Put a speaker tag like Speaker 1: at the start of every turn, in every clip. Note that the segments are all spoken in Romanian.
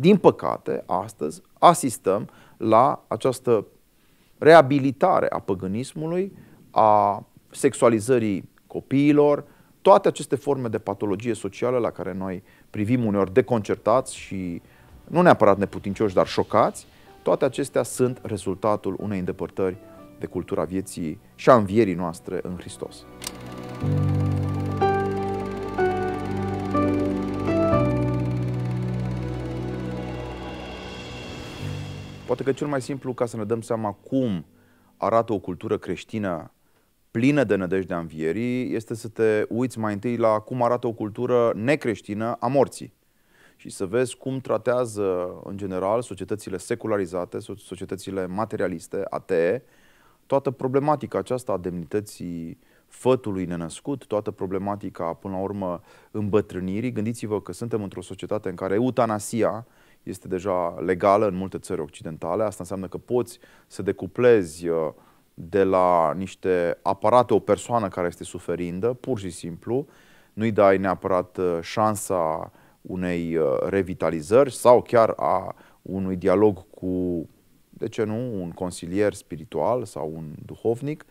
Speaker 1: Din păcate, astăzi asistăm la această reabilitare a păgânismului, a sexualizării copiilor, toate aceste forme de patologie socială la care noi privim uneori deconcertați și nu neapărat neputincioși, dar șocați, toate acestea sunt rezultatul unei îndepărtări de cultura vieții și a învierii noastre în Hristos. Thank you Poate că cel mai simplu ca să ne dăm seama cum arată o cultură creștină plină de nădejde a învierii este să te uiți mai întâi la cum arată o cultură necreștină a morții și să vezi cum tratează, în general, societățile secularizate, societățile materialiste, atee, toată problematica aceasta a demnității fătului nenăscut, toată problematica, până la urmă, îmbătrânirii. Gândiți-vă că suntem într-o societate în care eutanasia este deja legală în multe țări occidentale. Asta înseamnă că poți să decuplezi uh, de la niște aparate o persoană care este suferindă, pur și simplu, nu-i dai neapărat uh, șansa unei uh, revitalizări sau chiar a unui dialog cu, de ce nu, un consilier spiritual sau un duhovnic.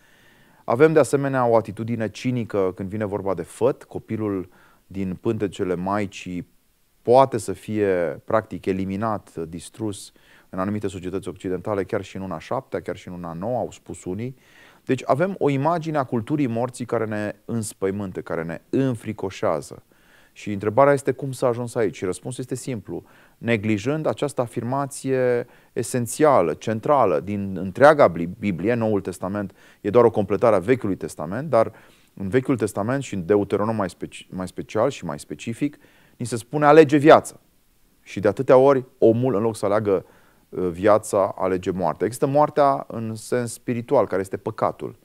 Speaker 1: Avem de asemenea o atitudine cinică când vine vorba de făt, copilul din pântecele maicii poate să fie practic eliminat, distrus în anumite societăți occidentale, chiar și în una șaptea, chiar și în una nouă, au spus unii. Deci avem o imagine a culturii morții care ne înspăimântă, care ne înfricoșează. Și întrebarea este cum s-a ajuns aici. Și răspunsul este simplu. Neglijând această afirmație esențială, centrală din întreaga Biblie, Noul Testament e doar o completare a Vechiului Testament, dar în Vechiul Testament și în Deuteronom mai, speci- mai special și mai specific, uh, ni se spune alege viața. Și de atâtea ori omul, în loc să aleagă uh, viața, alege moartea. Există moartea în sens spiritual, care este păcatul.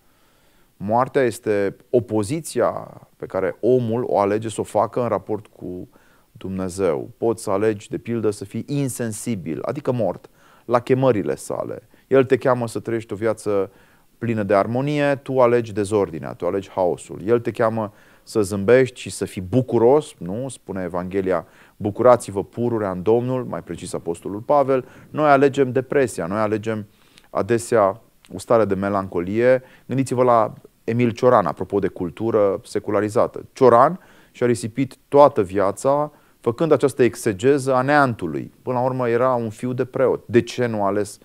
Speaker 1: Moartea este opoziția pe care omul o alege să o facă în raport cu Dumnezeu. Poți să alegi, de pildă, să fii insensibil, adică mort, la chemările sale. El te cheamă să trăiești o viață plină de armonie, tu alegi dezordinea, tu alegi haosul. El te cheamă să zâmbești și să fii bucuros, nu? Spune Evanghelia, bucurați-vă pururea în Domnul, mai precis Apostolul Pavel. Noi alegem depresia, noi alegem adesea o stare de melancolie. Gândiți-vă la Emil Cioran, apropo de cultură secularizată. Cioran și-a risipit toată viața făcând această exegeză a neantului. Până la urmă era un fiu de preot. De ce nu a ales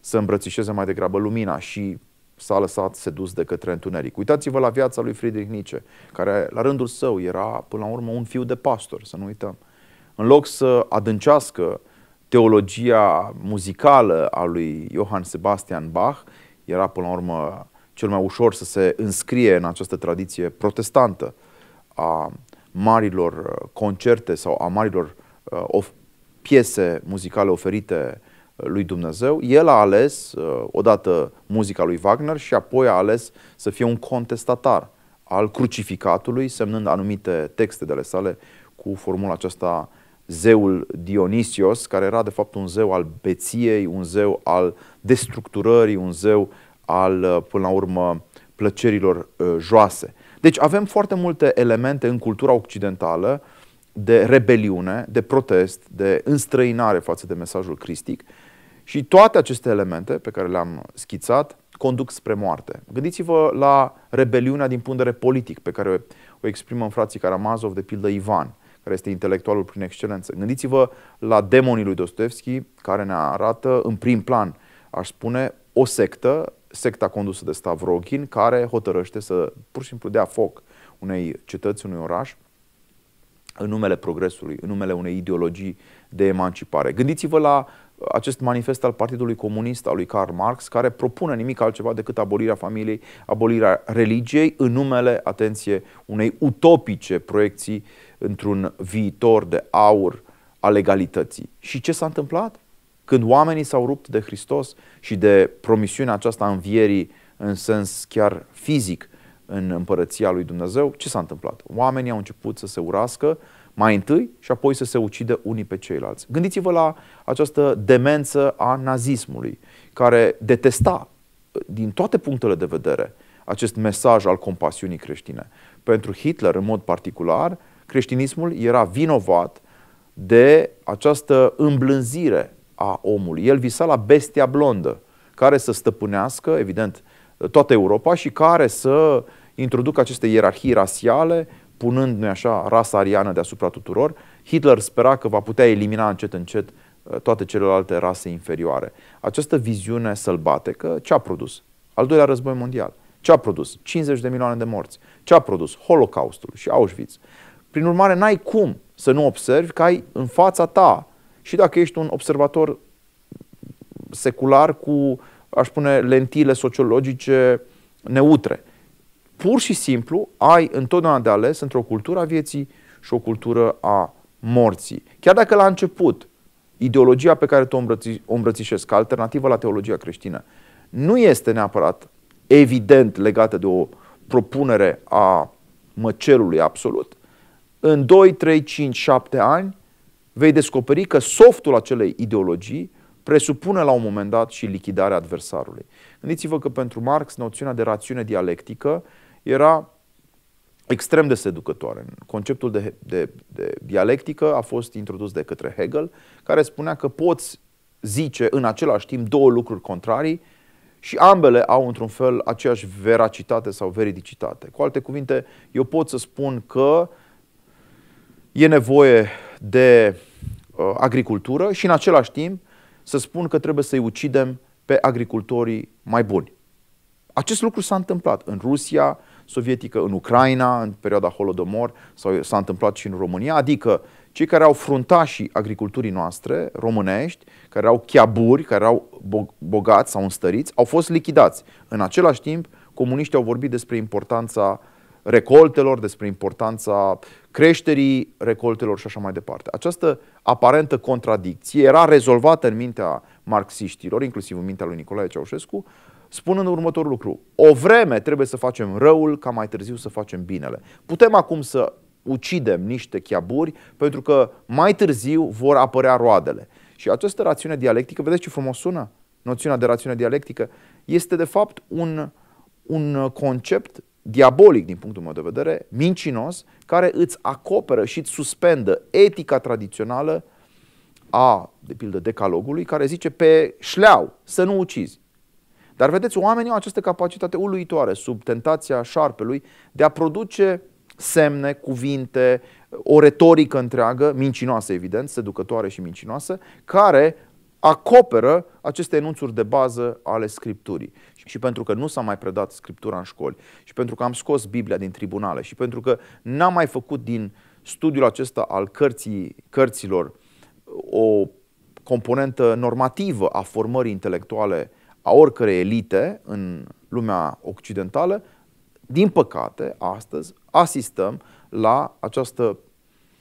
Speaker 1: să îmbrățișeze mai degrabă lumina și s-a lăsat sedus de către întuneric. Uitați-vă la viața lui Friedrich Nietzsche, care la rândul său era până la urmă un fiu de pastor, să nu uităm. În loc să adâncească teologia muzicală a lui Johann Sebastian Bach, era până la urmă cel mai ușor să se înscrie în această tradiție protestantă a marilor uh, concerte sau a marilor uh, of- piese muzicale oferite uh, lui Dumnezeu. El a ales uh, odată muzica lui Wagner și apoi a ales să fie un contestatar al crucificatului, semnând anumite texte de ale sale cu formula aceasta zeul Dionisios, care era de fapt un zeu al beției, un zeu al destructurării, un zeu al, uh, până la urmă, plăcerilor uh, joase. Deci avem foarte multe elemente în cultura occidentală de rebeliune, de protest, de înstrăinare față de mesajul cristic, și toate aceste elemente pe care le-am schițat conduc spre moarte. Gândiți-vă la rebeliunea din punct de vedere politic pe care o exprimă în frații Karamazov, de pildă Ivan, care este intelectualul prin excelență. Gândiți-vă la demonii lui Dostoevski, care ne arată în prim plan, aș spune, o sectă, secta condusă de Stavrogin, care hotărăște să pur și simplu dea foc unei cetăți, unui oraș, în numele progresului, în numele unei ideologii de emancipare. Gândiți-vă la acest manifest al Partidului Comunist al lui Karl Marx, care propune nimic altceva decât abolirea familiei, abolirea religiei, în numele, atenție, unei utopice proiecții într-un viitor de aur a legalității. Și ce s-a întâmplat? Când oamenii s-au rupt de Hristos și de promisiunea aceasta învierii în sens chiar fizic în împărăția lui Dumnezeu, ce s-a întâmplat? Oamenii au început să se urască, mai întâi și apoi să se ucidă unii pe ceilalți. Gândiți-vă la această demență a nazismului, care detesta uh, din toate punctele de vedere acest mesaj al compasiunii creștine. Pentru Hitler, în mod particular, creștinismul era vinovat de această îmblânzire a omului. El visa la bestia blondă, care să stăpânească, evident, toată Europa și care să introducă aceste ierarhii rasiale, punând, nu așa, rasa ariană deasupra tuturor, Hitler spera că va putea elimina încet, încet uh, toate celelalte rase inferioare. Această viziune sălbatecă ce a produs? Al doilea război mondial. Ce a produs? 50 de milioane de morți. Ce a produs? Holocaustul și Auschwitz. Prin urmare, n-ai cum să nu observi că ai în fața ta, și dacă ești un observator secular cu, aș spune, lentile sociologice neutre, pur și simplu ai întotdeauna de ales între o cultură a vieții și o cultură a morții. Chiar dacă la început ideologia pe care tu o îmbrățișezi ca alternativă la teologia creștină nu este neapărat evident legată de o propunere a măcelului absolut, în 2, 3, 5, 7 ani vei descoperi că softul acelei ideologii presupune la un moment dat și lichidarea adversarului. Gândiți-vă că pentru Marx noțiunea de rațiune dialectică era extrem de seducătoare. Conceptul de, de, de dialectică a fost introdus de către Hegel, care spunea că poți zice în același timp două lucruri contrarii și ambele au într-un fel aceeași veracitate sau veridicitate. Cu alte cuvinte, eu pot să spun că e nevoie de uh, agricultură și în același timp să spun că trebuie să-i ucidem pe agricultorii mai buni. Acest lucru s-a întâmplat în Rusia sovietică, în Ucraina, în perioada Holodomor, sau s-a întâmplat și în România, adică cei care au fruntașii agriculturii noastre, românești, care au chiaburi, care au bogați sau înstăriți, au fost lichidați. În același timp, comuniștii au vorbit despre importanța uh, recoltelor, despre importanța creșterii recoltelor și așa mai departe. Această aparentă contradicție era rezolvată în mintea marxiștilor, inclusiv în mintea lui Nicolae Ceaușescu, spunând următorul lucru. O vreme trebuie să facem răul ca mai târziu să facem binele. Putem acum să ucidem niște chiaburi pentru că mai târziu vor apărea roadele. Și această rațiune dialectică, vedeți ce frumos sună? Noțiunea de rațiune dialectică este de fapt un, un concept diabolic din punctul meu de vedere, mincinos, care îți acoperă și îți suspendă etica tradițională a, de pildă, decalogului, care zice pe șleau să nu ucizi. Dar vedeți, oamenii au această capacitate uluitoare sub tentația șarpelui de a produce semne, cuvinte, o retorică întreagă, mincinoasă evident, seducătoare și mincinoasă, care acoperă aceste enunțuri de bază ale Scripturii și pentru că nu s-a mai predat Scriptura în școli și pentru că am scos Biblia din tribunale și pentru că n-am mai făcut din studiul acesta al cărții, cărților o componentă normativă a formării intelectuale a oricărei elite în lumea occidentală, din păcate, astăzi asistăm la această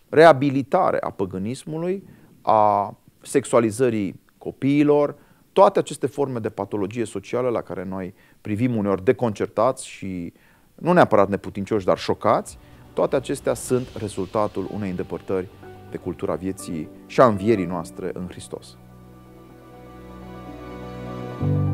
Speaker 1: reabilitare a păgânismului, a sexualizării copiilor, toate aceste forme de patologie socială la care noi privim uneori deconcertați și nu neapărat neputincioși, dar șocați, toate acestea sunt rezultatul unei îndepărtări de cultura vieții și a învierii noastre în Hristos. thank you